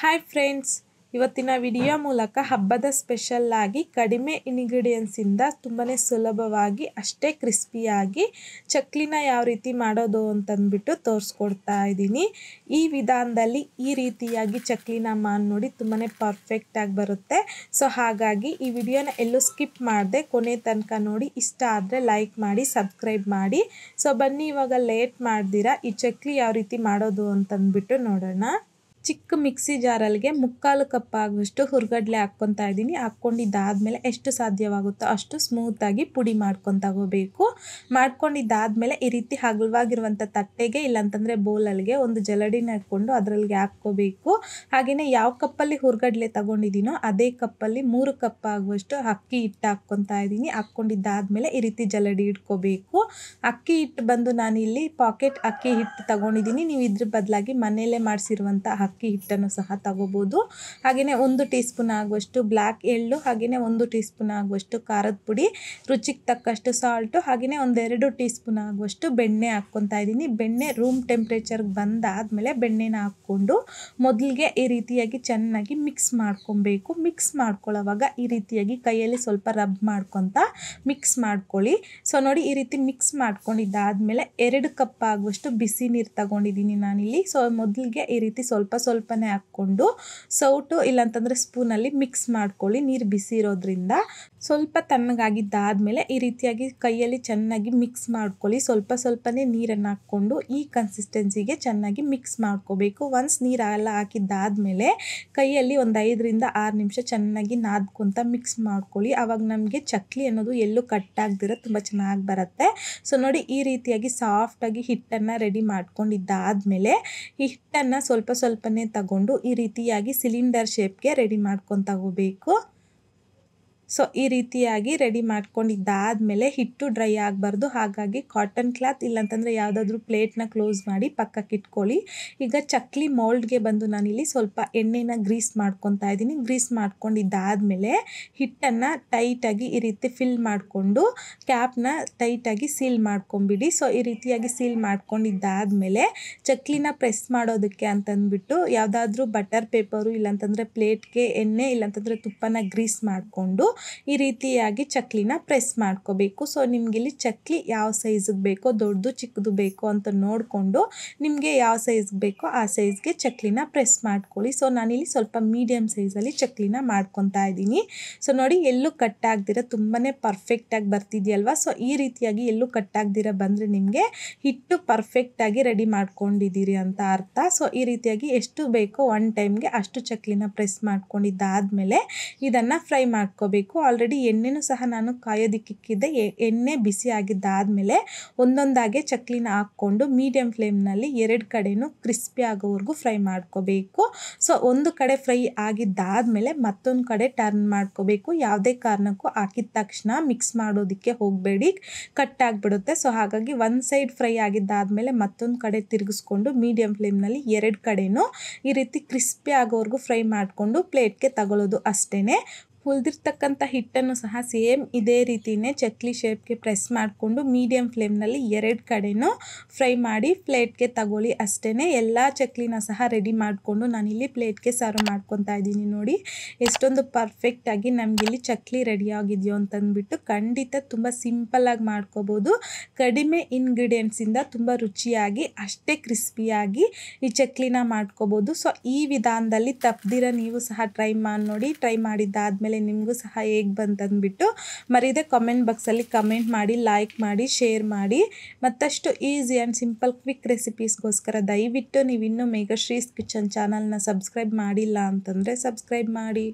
hi friends ಇವತ್ತಿನ video ಮೂಲಕ ಹಬ್ಬದ ಸ್ಪೆಷಲ್ ಆಗಿ ಕಡಿಮೆ ಇನ್ಗ್ರೀಡಿಯೆಂಟ್ಸಿಂದ ತುಂಬಾ ಸುಲಭವಾಗಿ ಅಷ್ಟೇ ಕ್ರಿಸ್ಪಿಯಾಗಿ ಚಕ್ಲಿನ ಯಾವ ರೀತಿ ಮಾಡೋದು ಅಂತಂದ್ಬಿಟ್ಟು ತೋರಿಸ್ಕೊಡ್ತಾ ಇದ್ದೀನಿ ಈ ವಿಧಾನದಲ್ಲಿ ಈ ರೀತಿಯಾಗಿ ಚಕ್ಲಿನ ಮಾನ್ ನೋಡಿ ತುಂಬಾ ಪರ್ಫೆಕ್ಟಾಗಿ ಬರುತ್ತೆ ಸೊ ಹಾಗಾಗಿ ಈ ವಿಡಿಯೋನ ಎಲ್ಲೂ ಸ್ಕಿಪ್ ಮಾಡಿದೆ ಕೊನೆ ತನಕ ನೋಡಿ ಇಷ್ಟ ಆದರೆ ಲೈಕ್ ಮಾಡಿ ಸಬ್ಸ್ಕ್ರೈಬ್ ಮಾಡಿ ಸೊ ಬನ್ನಿ ಇವಾಗ ಲೇಟ್ ಮಾಡ್ದಿರಾ ಈ ಚಕ್ಲಿ ಯಾವ ರೀತಿ ಮಾಡೋದು ಅಂತಂದ್ಬಿಟ್ಟು ನೋಡೋಣ ಚಿಕ್ಕ ಮಿಕ್ಸಿ ಜಾರಲ್ಲಿಗೆ ಮುಕ್ಕಾಲು ಕಪ್ ಆಗುವಷ್ಟು ಹುರ್ಗಡ್ಲೆ ಹಾಕ್ಕೊತಾ ಇದ್ದೀನಿ ಹಾಕ್ಕೊಂಡಿದ್ದಾದಮೇಲೆ ಎಷ್ಟು ಸಾಧ್ಯವಾಗುತ್ತೋ ಅಷ್ಟು ಸ್ಮೂತಾಗಿ ಪುಡಿ ಮಾಡ್ಕೊಂಡು ತಗೋಬೇಕು ಮಾಡ್ಕೊಂಡಿದ್ದಾದಮೇಲೆ ಈ ರೀತಿ ಹಗಲವಾಗಿರುವಂಥ ತಟ್ಟೆಗೆ ಇಲ್ಲಾಂತಂದರೆ ಬೋಲಲ್ಲಿಗೆ ಒಂದು ಜಲಡಿನ ಇಟ್ಕೊಂಡು ಅದರಲ್ಲಿಗೆ ಹಾಕ್ಕೋಬೇಕು ಹಾಗೆಯೇ ಯಾವ ಕಪ್ಪಲ್ಲಿ ಹುರ್ಗಡ್ಲೆ ತೊಗೊಂಡಿದ್ದೀನೋ ಅದೇ ಕಪ್ಪಲ್ಲಿ ಮೂರು ಕಪ್ ಆಗುವಷ್ಟು ಅಕ್ಕಿ ಹಿಟ್ಟು ಹಾಕ್ಕೊತಾ ಇದ್ದೀನಿ ಹಾಕ್ಕೊಂಡಿದ್ದಾದಮೇಲೆ ಈ ರೀತಿ ಜಲಡಿ ಇಟ್ಕೋಬೇಕು ಅಕ್ಕಿ ಹಿಟ್ಟು ಬಂದು ನಾನಿಲ್ಲಿ ಪಾಕೆಟ್ ಅಕ್ಕಿ ಹಿಟ್ಟು ತಗೊಂಡಿದ್ದೀನಿ ನೀವು ಇದ್ರ ಬದಲಾಗಿ ಮನೆಯಲ್ಲೇ ಮಾಡಿಸಿರುವಂಥ ಅಕ್ಕಿ ಅಕ್ಕಿ ಹಿಟ್ಟನ್ನು ಸಹ ತಗೋಬೋದು ಹಾಗೆಯೇ ಒಂದು ಟೀ ಸ್ಪೂನ್ ಆಗುವಷ್ಟು ಬ್ಲ್ಯಾಕ್ ಎಳ್ಳು ಹಾಗೆಯೇ ಒಂದು ಟೀ ಸ್ಪೂನ್ ಆಗುವಷ್ಟು ಖಾರದ ಪುಡಿ ರುಚಿಗೆ ತಕ್ಕಷ್ಟು ಸಾಲ್ಟು ಹಾಗೆಯೇ ಒಂದೆರಡು ಟೀ ಸ್ಪೂನ್ ಆಗುವಷ್ಟು ಬೆಣ್ಣೆ ಹಾಕ್ಕೊತಾ ಇದ್ದೀನಿ ಬೆಣ್ಣೆ ರೂಮ್ ಟೆಂಪ್ರೇಚರ್ಗೆ ಬಂದಾದಮೇಲೆ ಬೆಣ್ಣೆನ ಹಾಕ್ಕೊಂಡು ಮೊದಲಿಗೆ ಈ ರೀತಿಯಾಗಿ ಚೆನ್ನಾಗಿ ಮಿಕ್ಸ್ ಮಾಡ್ಕೊಬೇಕು ಮಿಕ್ಸ್ ಮಾಡ್ಕೊಳ್ಳೋವಾಗ ಈ ರೀತಿಯಾಗಿ ಕೈಯಲ್ಲಿ ಸ್ವಲ್ಪ ರಬ್ ಮಾಡ್ಕೊತ ಮಿಕ್ಸ್ ಮಾಡ್ಕೊಳ್ಳಿ ಸೊ ನೋಡಿ ಈ ರೀತಿ ಮಿಕ್ಸ್ ಮಾಡ್ಕೊಂಡಿದ್ದಾದಮೇಲೆ ಎರಡು ಕಪ್ ಆಗುವಷ್ಟು ಬಿಸಿ ನೀರು ತಗೊಂಡಿದ್ದೀನಿ ನಾನಿಲ್ಲಿ ಸೊ ಮೊದಲಿಗೆ ಈ ರೀತಿ ಸ್ವಲ್ಪ ಸ್ವಲ್ಪನೇ ಹಾಕ್ಕೊಂಡು ಸೌಟು ಇಲ್ಲಾಂತಂದರೆ ಸ್ಪೂನಲ್ಲಿ ಮಿಕ್ಸ್ ಮಾಡ್ಕೊಳ್ಳಿ ನೀರು ಬಿಸಿ ಇರೋದ್ರಿಂದ ಸ್ವಲ್ಪ ತಣ್ಣಗಾಗಿದ್ದಾದಮೇಲೆ ಈ ರೀತಿಯಾಗಿ ಕೈಯಲ್ಲಿ ಚೆನ್ನಾಗಿ ಮಿಕ್ಸ್ ಮಾಡ್ಕೊಳ್ಳಿ ಸ್ವಲ್ಪ ಸ್ವಲ್ಪನೇ ನೀರನ್ನು ಹಾಕ್ಕೊಂಡು ಈ ಕನ್ಸಿಸ್ಟೆನ್ಸಿಗೆ ಚೆನ್ನಾಗಿ ಮಿಕ್ಸ್ ಮಾಡ್ಕೋಬೇಕು ಒನ್ಸ್ ನೀರೆಲ್ಲ ಹಾಕಿದ್ದಾದಮೇಲೆ ಕೈಯಲ್ಲಿ ಒಂದು ಐದರಿಂದ ಆರು ನಿಮಿಷ ಚೆನ್ನಾಗಿ ನಾದ್ಕೊಂತ ಮಿಕ್ಸ್ ಮಾಡ್ಕೊಳ್ಳಿ ಆವಾಗ ನಮಗೆ ಚಕ್ಲಿ ಅನ್ನೋದು ಎಲ್ಲೂ ಕಟ್ಟಾಗ್ದಿರ ತುಂಬ ಚೆನ್ನಾಗಿ ಬರುತ್ತೆ ಸೊ ನೋಡಿ ಈ ರೀತಿಯಾಗಿ ಸಾಫ್ಟಾಗಿ ಹಿಟ್ಟನ್ನು ರೆಡಿ ಮಾಡ್ಕೊಂಡಿದ್ದಾದಮೇಲೆ ಈ ಹಿಟ್ಟನ್ನು ಸ್ವಲ್ಪ ಸ್ವಲ್ಪನೇ ತಗೊಂಡು ಈ ರೀತಿಯಾಗಿ ಸಿಲಿಂಡರ್ ಶೇಪ್ಗೆ ರೆಡಿ ಮಾಡ್ಕೊತ ಹೋಗಬೇಕು ಸೊ ಈ ರೀತಿಯಾಗಿ ರೆಡಿ ಮಾಡ್ಕೊಂಡಿದ್ದಾದಮೇಲೆ ಹಿಟ್ಟು ಡ್ರೈ ಆಗಬಾರ್ದು ಹಾಗಾಗಿ ಕಾಟನ್ ಕ್ಲಾತ್ ಇಲ್ಲಾಂತಂದರೆ ಯಾವುದಾದ್ರೂ ಪ್ಲೇಟ್ನ ಕ್ಲೋಸ್ ಮಾಡಿ ಪಕ್ಕಕ್ಕೆ ಇಟ್ಕೊಳ್ಳಿ ಈಗ ಚಕ್ಲಿ ಮೋಲ್ಡ್ಗೆ ಬಂದು ನಾನಿಲ್ಲಿ ಸ್ವಲ್ಪ ಎಣ್ಣೆನ ಗ್ರೀಸ್ ಮಾಡ್ಕೊತಾ ಇದ್ದೀನಿ ಗ್ರೀಸ್ ಮಾಡ್ಕೊಂಡಿದ್ದಾದಮೇಲೆ ಹಿಟ್ಟನ್ನು ಟೈಟಾಗಿ ಈ ರೀತಿ ಫಿಲ್ ಮಾಡಿಕೊಂಡು ಕ್ಯಾಪ್ನ ಟೈಟಾಗಿ ಸೀಲ್ ಮಾಡ್ಕೊಂಬಿಡಿ ಸೊ ಈ ರೀತಿಯಾಗಿ ಸೀಲ್ ಮಾಡ್ಕೊಂಡಿದ್ದಾದಮೇಲೆ ಚಕ್ಲಿನ ಪ್ರೆಸ್ ಮಾಡೋದಕ್ಕೆ ಅಂತಂದ್ಬಿಟ್ಟು ಯಾವುದಾದ್ರೂ ಬಟರ್ ಪೇಪರು ಇಲ್ಲಾಂತಂದರೆ ಪ್ಲೇಟ್ಗೆ ಎಣ್ಣೆ ಇಲ್ಲಾಂತಂದರೆ ತುಪ್ಪನ ಗ್ರೀಸ್ ಮಾಡಿಕೊಂಡು ಈ ರೀತಿಯಾಗಿ ಚಕ್ಲಿನ ಪ್ರೆಸ್ ಮಾಡ್ಕೋಬೇಕು ಸೊ ಇಲ್ಲಿ ಚಕ್ಲಿ ಯಾವ ಸೈಜಿಗೆ ಬೇಕೋ ದೊಡ್ಡದು ಚಿಕ್ಕದು ಬೇಕೋ ಅಂತ ನೋಡಿಕೊಂಡು ನಿಮಗೆ ಯಾವ ಸೈಜ್ಗೆ ಬೇಕೋ ಆ ಸೈಜ್ಗೆ ಚಕ್ಲಿನ ಪ್ರೆಸ್ ಮಾಡ್ಕೊಳ್ಳಿ ಸೊ ನಾನಿಲ್ಲಿ ಸ್ವಲ್ಪ ಮೀಡಿಯಮ್ ಸೈಜಲ್ಲಿ ಚಕ್ಲಿನ ಮಾಡ್ಕೊತಾ ಇದ್ದೀನಿ ಸೊ ನೋಡಿ ಎಲ್ಲೂ ಕಟ್ ಆಗ್ದಿರ ತುಂಬಾ ಪರ್ಫೆಕ್ಟಾಗಿ ಬರ್ತಿದೆಯಲ್ವ ಸೊ ಈ ರೀತಿಯಾಗಿ ಎಲ್ಲೂ ಕಟ್ ಆಗ್ದಿರ ಬಂದರೆ ನಿಮಗೆ ಹಿಟ್ಟು ಪರ್ಫೆಕ್ಟಾಗಿ ರೆಡಿ ಮಾಡ್ಕೊಂಡಿದ್ದೀರಿ ಅಂತ ಅರ್ಥ ಸೊ ಈ ರೀತಿಯಾಗಿ ಎಷ್ಟು ಬೇಕೋ ಒನ್ ಟೈಮ್ಗೆ ಅಷ್ಟು ಚಕ್ಲಿನ ಪ್ರೆಸ್ ಮಾಡ್ಕೊಂಡಿದ್ದಾದ್ಮೇಲೆ ಇದನ್ನು ಫ್ರೈ ಮಾಡ್ಕೋಬೇಕು ಮಾಡಬೇಕು ಆಲ್ರೆಡಿ ಎಣ್ಣೆನೂ ಸಹ ನಾನು ಕಾಯೋದಕ್ಕಿಕ್ಕಿದ್ದೆ ಎಣ್ಣೆ ಬಿಸಿ ಆಗಿದ್ದಾದಮೇಲೆ ಒಂದೊಂದಾಗೆ ಚಕ್ಲಿನ ಹಾಕ್ಕೊಂಡು ಮೀಡಿಯಂ ಫ್ಲೇಮ್ನಲ್ಲಿ ಎರಡು ಕಡೆಯೂ ಕ್ರಿಸ್ಪಿ ಆಗೋವರೆಗೂ ಫ್ರೈ ಮಾಡ್ಕೋಬೇಕು ಸೊ ಒಂದು ಕಡೆ ಫ್ರೈ ಆಗಿದ್ದಾದಮೇಲೆ ಮತ್ತೊಂದು ಕಡೆ ಟರ್ನ್ ಮಾಡ್ಕೋಬೇಕು ಯಾವುದೇ ಕಾರಣಕ್ಕೂ ಹಾಕಿದ ತಕ್ಷಣ ಮಿಕ್ಸ್ ಮಾಡೋದಕ್ಕೆ ಹೋಗಬೇಡಿ ಕಟ್ ಆಗಿಬಿಡುತ್ತೆ ಸೊ ಹಾಗಾಗಿ ಒಂದು ಸೈಡ್ ಫ್ರೈ ಆಗಿದ್ದಾದಮೇಲೆ ಮತ್ತೊಂದು ಕಡೆ ತಿರುಗಿಸ್ಕೊಂಡು ಮೀಡಿಯಂ ಫ್ಲೇಮ್ನಲ್ಲಿ ಎರಡು ಕಡೆಯೂ ಈ ರೀತಿ ಕ್ರಿಸ್ಪಿ ಆಗೋವರೆಗೂ ಫ್ರೈ ಮಾಡಿಕೊಂಡು ಪ್ಲೇಟ್ಗೆ ತಗೊಳ್ಳೋದು ಅಷ್ಟೇ ಹುರಿದಿರ್ತಕ್ಕಂಥ ಹಿಟ್ಟನ್ನು ಸಹ ಸೇಮ್ ಇದೇ ರೀತಿಯೇ ಚಕ್ಲಿ ಶೇಪ್ಗೆ ಪ್ರೆಸ್ ಮಾಡಿಕೊಂಡು ಮೀಡಿಯಮ್ ಫ್ಲೇಮ್ನಲ್ಲಿ ಎರಡು ಕಡೆನೂ ಫ್ರೈ ಮಾಡಿ ಪ್ಲೇಟ್ಗೆ ತಗೊಳ್ಳಿ ಅಷ್ಟೇ ಎಲ್ಲ ಚಕ್ಲಿನ ಸಹ ರೆಡಿ ಮಾಡಿಕೊಂಡು ನಾನಿಲ್ಲಿ ಪ್ಲೇಟ್ಗೆ ಸರ್ವ್ ಮಾಡ್ಕೊತಾ ಇದ್ದೀನಿ ನೋಡಿ ಎಷ್ಟೊಂದು ಪರ್ಫೆಕ್ಟಾಗಿ ನಮಗಿಲ್ಲಿ ಚಕ್ಲಿ ರೆಡಿಯಾಗಿದೆಯೋ ಅಂತಂದ್ಬಿಟ್ಟು ಖಂಡಿತ ತುಂಬ ಸಿಂಪಲ್ಲಾಗಿ ಮಾಡ್ಕೋಬೋದು ಕಡಿಮೆ ಇಂಗ್ರೀಡಿಯೆಂಟ್ಸಿಂದ ತುಂಬ ರುಚಿಯಾಗಿ ಅಷ್ಟೇ ಕ್ರಿಸ್ಪಿಯಾಗಿ ಈ ಚಕ್ಲಿನ ಮಾಡ್ಕೋಬೋದು ಸೊ ಈ ವಿಧಾನದಲ್ಲಿ ತಪ್ಪದಿರ ನೀವು ಸಹ ಟ್ರೈ ಮಾಡಿ ನೋಡಿ ಟ್ರೈ ಮಾಡಿದ್ದಾದಮೇಲೆ ಆಮೇಲೆ ನಿಮಗೂ ಸಹ ಹೇಗೆ ಬಂತಂದ್ಬಿಟ್ಟು ಮರೀದೆ ಕಮೆಂಟ್ ಬಾಕ್ಸಲ್ಲಿ ಕಮೆಂಟ್ ಮಾಡಿ ಲೈಕ್ ಮಾಡಿ ಶೇರ್ ಮಾಡಿ ಮತ್ತಷ್ಟು ಈಸಿ ಆ್ಯಂಡ್ ಸಿಂಪಲ್ ಕ್ವಿಕ್ ರೆಸಿಪೀಸ್ಗೋಸ್ಕರ ದಯವಿಟ್ಟು ನೀವು ಇನ್ನೂ ಮೇಘಶ್ರೀಸ್ ಕಿಚನ್ ಚಾನಲ್ನ ಸಬ್ಸ್ಕ್ರೈಬ್ ಮಾಡಿಲ್ಲ ಅಂತಂದರೆ ಸಬ್ಸ್ಕ್ರೈಬ್ ಮಾಡಿ